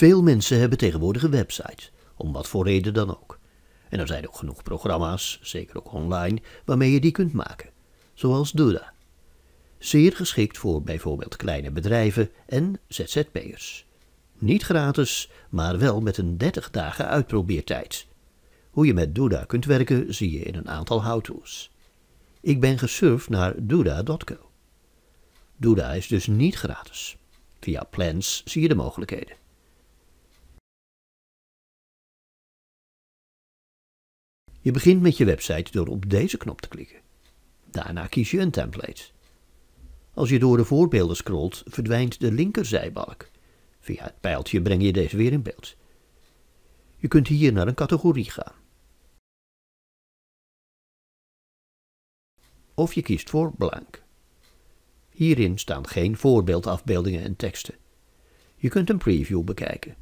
Veel mensen hebben tegenwoordig een website, om wat voor reden dan ook. En er zijn ook genoeg programma's, zeker ook online, waarmee je die kunt maken. Zoals Duda. Zeer geschikt voor bijvoorbeeld kleine bedrijven en ZZP'ers. Niet gratis, maar wel met een 30 dagen uitprobeertijd. Hoe je met Duda kunt werken zie je in een aantal how-to's. Ik ben gesurfd naar duda.co. Duda is dus niet gratis. Via plans zie je de mogelijkheden. Je begint met je website door op deze knop te klikken. Daarna kies je een template. Als je door de voorbeelden scrolt, verdwijnt de linkerzijbalk. Via het pijltje breng je deze weer in beeld. Je kunt hier naar een categorie gaan. Of je kiest voor blank. Hierin staan geen voorbeeldafbeeldingen en teksten. Je kunt een preview bekijken.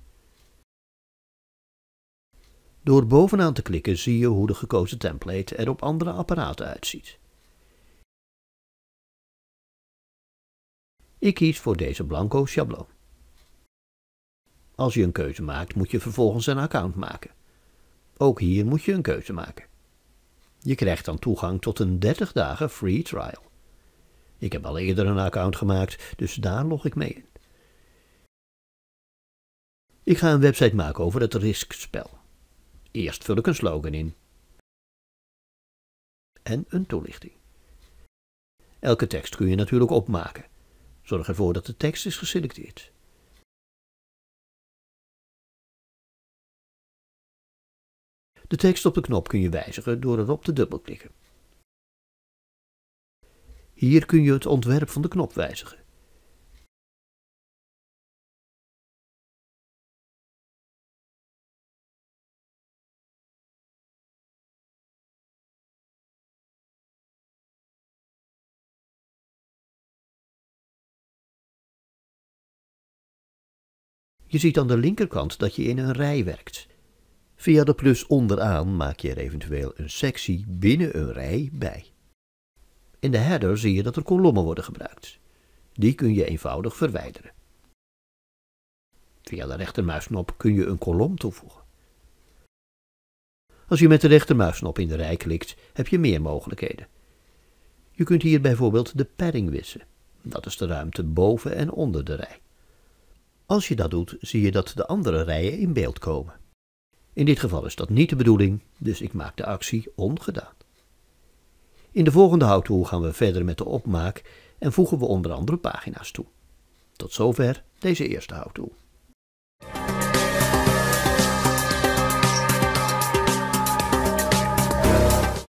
Door bovenaan te klikken zie je hoe de gekozen template er op andere apparaten uitziet. Ik kies voor deze blanco schabloon. Als je een keuze maakt, moet je vervolgens een account maken. Ook hier moet je een keuze maken. Je krijgt dan toegang tot een 30 dagen free trial. Ik heb al eerder een account gemaakt, dus daar log ik mee in. Ik ga een website maken over het riskspel. Eerst vul ik een slogan in. En een toelichting. Elke tekst kun je natuurlijk opmaken. Zorg ervoor dat de tekst is geselecteerd. De tekst op de knop kun je wijzigen door erop te dubbelklikken. Hier kun je het ontwerp van de knop wijzigen. Je ziet aan de linkerkant dat je in een rij werkt. Via de plus onderaan maak je er eventueel een sectie binnen een rij bij. In de header zie je dat er kolommen worden gebruikt. Die kun je eenvoudig verwijderen. Via de rechtermuisknop kun je een kolom toevoegen. Als je met de rechtermuisknop in de rij klikt, heb je meer mogelijkheden. Je kunt hier bijvoorbeeld de padding wissen. Dat is de ruimte boven en onder de rij. Als je dat doet, zie je dat de andere rijen in beeld komen. In dit geval is dat niet de bedoeling, dus ik maak de actie ongedaan. In de volgende houttool gaan we verder met de opmaak en voegen we onder andere pagina's toe. Tot zover deze eerste houttool.